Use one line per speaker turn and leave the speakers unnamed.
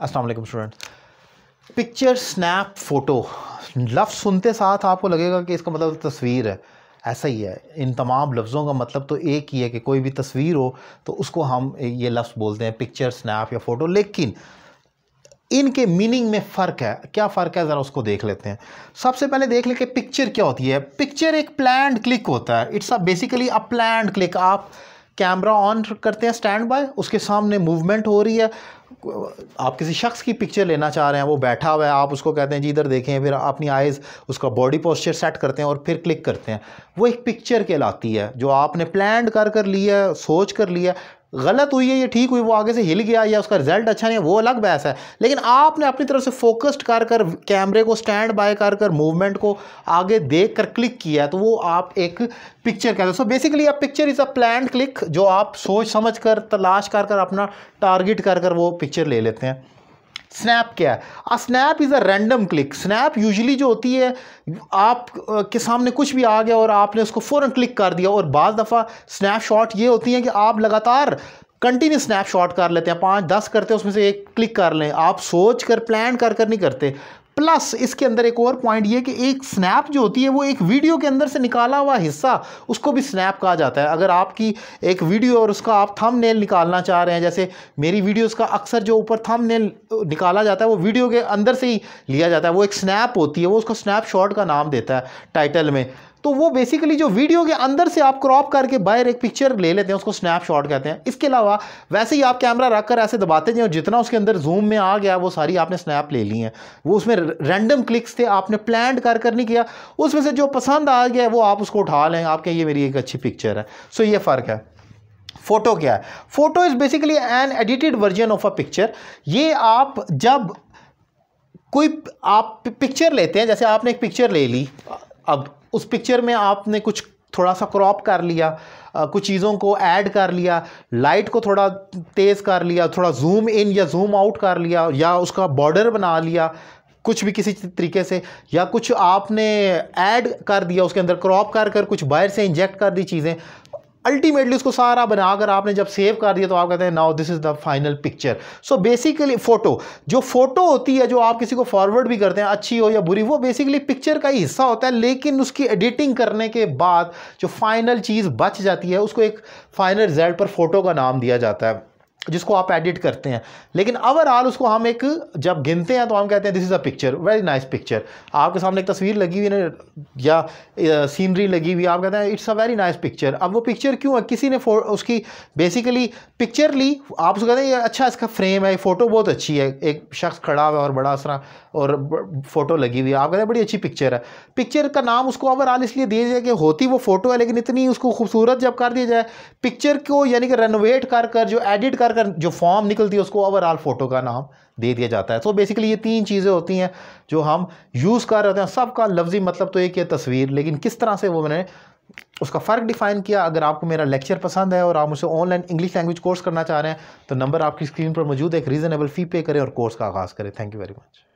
अस्सलाम वालेकुम student picture snap photo लफ्ज़ सुनते साथ आपको लगेगा कि इसका मतलब तस्वीर है ऐसा ही है इन तमाम लफ्ज़ों का मतलब तो एक ही है कि कोई भी तस्वीर हो तो उसको हम ये लफ्ज़ बोलते हैं पिक्चर स्नैप या फ़ोटो लेकिन इनके मीनिंग में फ़र्क है क्या फ़र्क है ज़रा उसको देख लेते हैं सबसे पहले देख लें कि पिक्चर क्या होती है पिक्चर एक प्लान क्लिक होता है it's a basically a plan click आप कैमरा ऑन करते हैं स्टैंड बाय उसके सामने मूवमेंट हो रही है आप किसी शख्स की पिक्चर लेना चाह रहे हैं वो बैठा हुआ है आप उसको कहते हैं जी इधर देखें फिर अपनी आइज़ उसका बॉडी पोस्चर सेट करते हैं और फिर क्लिक करते हैं वो एक पिक्चर कहलाती है जो आपने प्लान कर कर लिया है सोच कर लिया गलत हुई है या ठीक हुई वो आगे से हिल गया या उसका रिजल्ट अच्छा नहीं है वो अलग बहस है लेकिन आपने अपनी तरफ से फोकस्ड कर कर कैमरे को स्टैंड बाय कर कर मूवमेंट को आगे देख कर क्लिक किया तो वो आप एक पिक्चर कहते हैं सो बेसिकली अब picture is a plan click जो आप सोच समझ कर तलाश कर कर अपना टारगेट कर कर वो पिक्चर ले लेते हैं स्नैप क्या है snap is a random click snap usually जो होती है आप के सामने कुछ भी आ गया और आपने उसको फ़ौर क्लिक कर दिया और बज़ दफ़ा स्नैप शॉट ये होती हैं कि आप लगातार कंटिन्यू स्नैपशॉट कर लेते हैं पाँच दस करते हैं उसमें से एक क्लिक कर लें आप सोच कर प्लान कर कर नहीं करते प्लस इसके अंदर एक और पॉइंट ये कि एक स्नैप जो होती है वो एक वीडियो के अंदर से निकाला हुआ हिस्सा उसको भी स्नैप कहा जाता है अगर आपकी एक वीडियो और उसका आप थम निकालना चाह रहे हैं जैसे मेरी वीडियो का अक्सर जो ऊपर थम निकाला जाता है वो वीडियो के अंदर से ही लिया जाता है वो एक स्नैप होती है वो उसको स्नैप का नाम देता है टाइटल में तो वो बेसिकली जो वीडियो के अंदर से आप क्रॉप करके बाहर एक पिक्चर ले लेते हैं उसको स्नैपशॉट कहते हैं इसके अलावा वैसे ही आप कैमरा रख कर ऐसे दबाते जाए और जितना उसके अंदर जूम में आ गया वो सारी आपने स्नैप ले ली हैं वो उसमें रैंडम क्लिक्स थे आपने प्लान कर कर नहीं किया उसमें से जो पसंद आ गया वो आप उसको उठा लें आप कहें ये मेरी एक अच्छी पिक्चर है सो ये फ़र्क है फ़ोटो क्या है photo is basically an edited version of a picture ये आप जब कोई आप पिक्चर लेते हैं जैसे आपने एक पिक्चर ले ली अब उस पिक्चर में आपने कुछ थोड़ा सा क्रॉप कर लिया कुछ चीज़ों को ऐड कर लिया लाइट को थोड़ा तेज़ कर लिया थोड़ा जूम इन या जूम आउट कर लिया या उसका बॉर्डर बना लिया कुछ भी किसी तरीके से या कुछ आपने ऐड कर दिया उसके अंदर क्रॉप कर कर कुछ बाहर से इंजेक्ट कर दी चीज़ें अल्टीमेटली उसको सारा बनाकर आपने जब सेव कर दिया तो आप कहते हैं now this is the final picture so basically photo जो फ़ोटो होती है जो आप किसी को फॉरवर्ड भी करते हैं अच्छी हो या बुरी वो बेसिकली पिक्चर का ही हिस्सा होता है लेकिन उसकी एडिटिंग करने के बाद जो फाइनल चीज़ बच जाती है उसको एक फाइनल रिजल्ट पर फ़ोटो का नाम दिया जाता है जिसको आप एडिट करते हैं लेकिन ओवरऑल उसको हम एक जब गिनते हैं तो हम कहते हैं this is a picture very nice picture आपके सामने एक तस्वीर लगी हुई है या सीनरी लगी हुई आप कहते हैं it's a very nice picture अब वो पिक्चर क्यों है किसी ने उसकी बेसिकली पिक्चर ली आप उसको कहते हैं अच्छा इसका फ्रेम है फोटो बहुत अच्छी है एक शख्स खड़ा हुआ और बड़ा सरा और फोटो लगी हुई है आप कहते हैं बड़ी अच्छी पिक्चर है पिक्चर का नाम उसको ओवरऑल इसलिए दिया जाए कि होती वो फोटो है लेकिन इतनी उसको खूबसूरत जब कर दिया जाए पिक्चर को यानी कि रेनोवेट कर कर जो एडिट कर पेपर का जो फॉर्म निकलती है उसको ओवरऑल फ़ोटो का नाम दे दिया जाता है तो so बेसिकली ये तीन चीज़ें होती हैं जो हम यूज़ कर रहे हैं सबका लफ्ज़ी मतलब तो एक है तस्वीर लेकिन किस तरह से वो मैंने उसका फ़र्क डिफ़ाइन किया अगर आपको मेरा लेक्चर पसंद है और आप मुझे ऑनलाइन इंग्लिश लैंग्वेज कोर्स करना चाह रहे हैं तो नंबर आपकी स्क्रीन पर मौजूद है एक रीज़नेबल फ़ी पे करें और कोर्स का आगाज़ करें थैंक यू वेरी मच